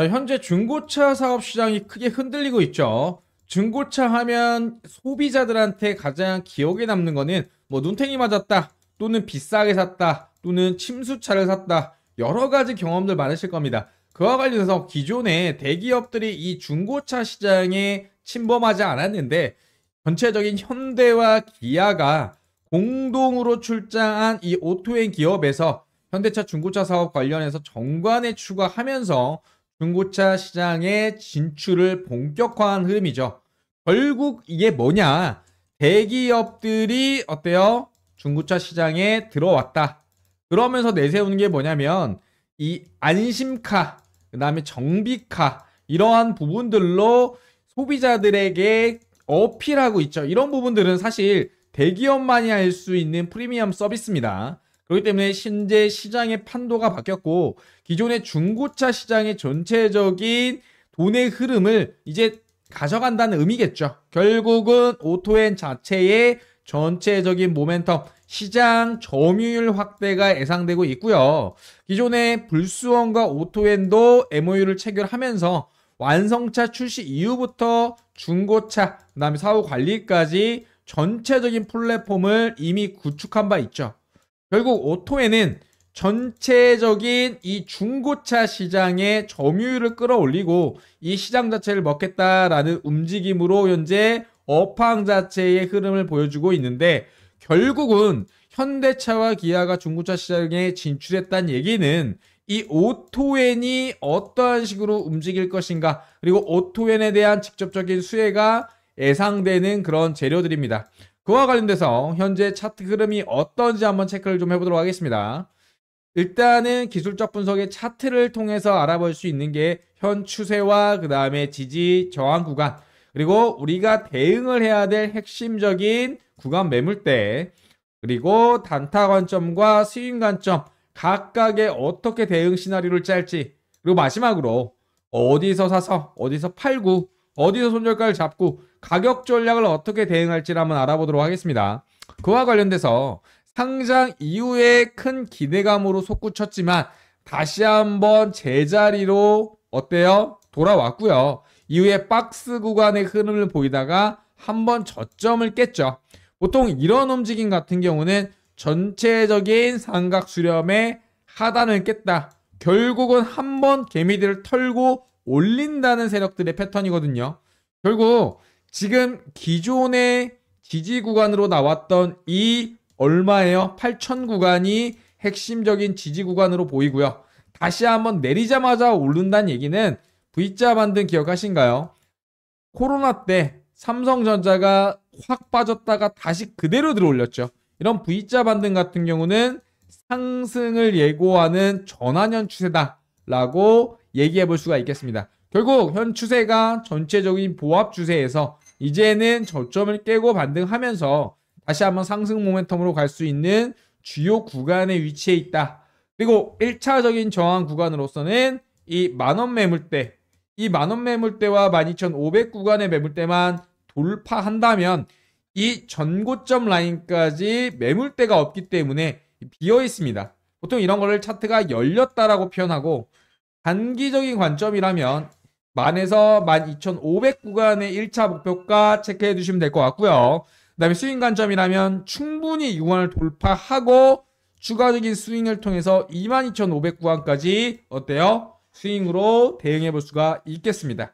자, 현재 중고차 사업 시장이 크게 흔들리고 있죠. 중고차 하면 소비자들한테 가장 기억에 남는 거는 뭐 눈탱이 맞았다 또는 비싸게 샀다 또는 침수차를 샀다 여러 가지 경험들 많으실 겁니다. 그와 관련해서 기존의 대기업들이 이 중고차 시장에 침범하지 않았는데 전체적인 현대와 기아가 공동으로 출장한 이오토앤 기업에서 현대차 중고차 사업 관련해서 정관에 추가하면서 중고차 시장의 진출을 본격화한 흐름이죠. 결국 이게 뭐냐? 대기업들이 어때요? 중고차 시장에 들어왔다. 그러면서 내세우는 게 뭐냐면 이 안심카, 그다음에 정비카 이러한 부분들로 소비자들에게 어필하고 있죠. 이런 부분들은 사실 대기업만이 할 수 있는 프리미엄 서비스입니다. 그렇기 때문에 신재 시장의 판도가 바뀌었고 기존의 중고차 시장의 전체적인 돈의 흐름을 이제 가져간다는 의미겠죠. 결국은 오토엔 자체의 전체적인 모멘텀, 시장 점유율 확대가 예상되고 있고요. 기존의 불수원과 오토엔도 MOU를 체결하면서 완성차 출시 이후부터 중고차, 그 다음에 사후 관리까지 전체적인 플랫폼을 이미 구축한 바 있죠. 결국 오토에는 전체적인 이 중고차 시장의 점유율을 끌어올리고 이 시장 자체를 먹겠다라는 움직임으로 현재 업황 자체의 흐름을 보여주고 있는데 결국은 현대차와 기아가 중고차 시장에 진출했다는 얘기는 이 오토엔이 어떠한 식으로 움직일 것인가 그리고 오토엔에 대한 직접적인 수혜가 예상되는 그런 재료들입니다. 그와 관련돼서 현재 차트 흐름이 어떤지 한번 체크를 좀 해보도록 하겠습니다. 일단은 기술적 분석의 차트를 통해서 알아볼 수 있는 게 현 추세와 그 다음에 지지 저항 구간 그리고 우리가 대응을 해야 될 핵심적인 구간 매물대 그리고 단타 관점과 수익 관점 각각의 어떻게 대응 시나리오를 짤지 그리고 마지막으로 어디서 사서 어디서 팔고 어디서 손절가를 잡고 가격 전략을 어떻게 대응할지를 한번 알아보도록 하겠습니다. 그와 관련돼서 상장 이후에 큰 기대감으로 솟구쳤지만 다시 한번 제자리로 어때요? 돌아왔고요. 이후에 박스 구간의 흐름을 보이다가 한번 저점을 깼죠. 보통 이런 움직임 같은 경우는 전체적인 삼각 수렴의 하단을 깼다. 결국은 한번 개미들을 털고 올린다는 세력들의 패턴이거든요. 결국 지금 기존의 지지 구간으로 나왔던 이 얼마예요? 8천 구간이 핵심적인 지지 구간으로 보이고요. 다시 한번 내리자마자 오른다는 얘기는 V자 만든 기억하신가요? 코로나 때 삼성전자가 확 빠졌다가 다시 그대로 들어올렸죠. 이런 V자 반등 같은 경우는 상승을 예고하는 전환형 추세다라고 얘기해 볼 수가 있겠습니다. 결국 현 추세가 전체적인 보합 추세에서 이제는 저점을 깨고 반등하면서 다시 한번 상승 모멘텀으로 갈 수 있는 주요 구간에 위치해 있다. 그리고 1차적인 저항 구간으로서는 이 만원 매물대, 이 만원 매물대와 12,500 구간의 매물대만 돌파한다면 이 전고점 라인까지 매물대가 없기 때문에 비어 있습니다. 보통 이런 거를 차트가 열렸다라고 표현하고 단기적인 관점이라면 만에서 12,500 구간의 1차 목표가 체크해 주시면 될 것 같고요. 그 다음에 스윙 관점이라면 충분히 6원을 돌파하고 추가적인 스윙을 통해서 22,500 구간까지 어때요? 스윙으로 대응해 볼 수가 있겠습니다.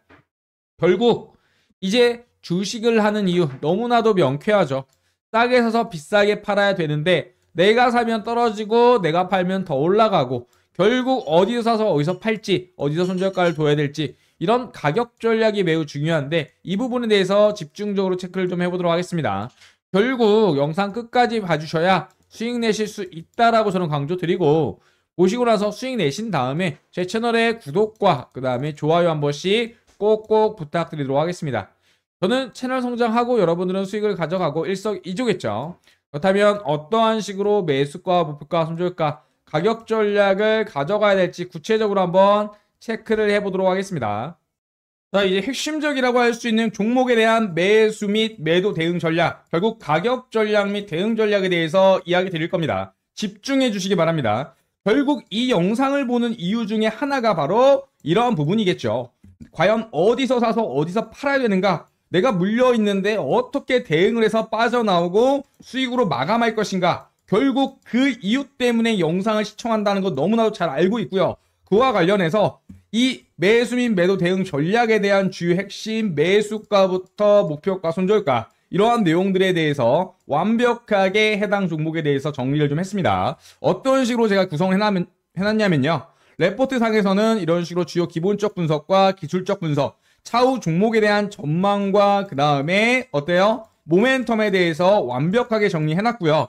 결국 이제 주식을 하는 이유 너무나도 명쾌하죠. 싸게 사서 비싸게 팔아야 되는데 내가 사면 떨어지고 내가 팔면 더 올라가고 결국 어디서 사서 어디서 팔지, 어디서 손절가를 둬야 될지 이런 가격 전략이 매우 중요한데 이 부분에 대해서 집중적으로 체크를 좀 해보도록 하겠습니다. 결국 영상 끝까지 봐주셔야 수익 내실 수 있다라고 저는 강조드리고 보시고 나서 수익 내신 다음에 제 채널의 구독과 그 다음에 좋아요 한 번씩 꼭꼭 부탁드리도록 하겠습니다. 저는 채널 성장하고 여러분들은 수익을 가져가고 일석이조겠죠. 그렇다면 어떠한 식으로 매수과 목표가 손절가 가격 전략을 가져가야 될지 구체적으로 한번 체크를 해보도록 하겠습니다. 자, 이제 핵심적이라고 할 수 있는 종목에 대한 매수 및 매도 대응 전략, 결국 가격 전략 및 대응 전략에 대해서 이야기 드릴 겁니다. 집중해 주시기 바랍니다. 결국 이 영상을 보는 이유 중에 하나가 바로 이러한 부분이겠죠. 과연 어디서 사서 어디서 팔아야 되는가? 내가 물려 있는데 어떻게 대응을 해서 빠져나오고 수익으로 마감할 것인가? 결국 그 이유 때문에 영상을 시청한다는 거 너무나도 잘 알고 있고요. 그와 관련해서 이 매수 민 매도 대응 전략에 대한 주요 핵심 매수가부터 목표가 손절가 이러한 내용들에 대해서 완벽하게 해당 종목에 대해서 정리를 좀 했습니다. 어떤 식으로 제가 구성을 해놨냐면요. 레포트 상에서는 이런 식으로 주요 기본적 분석과 기술적 분석, 차후 종목에 대한 전망과 그 다음에 어때요? 모멘텀에 대해서 완벽하게 정리해놨고요.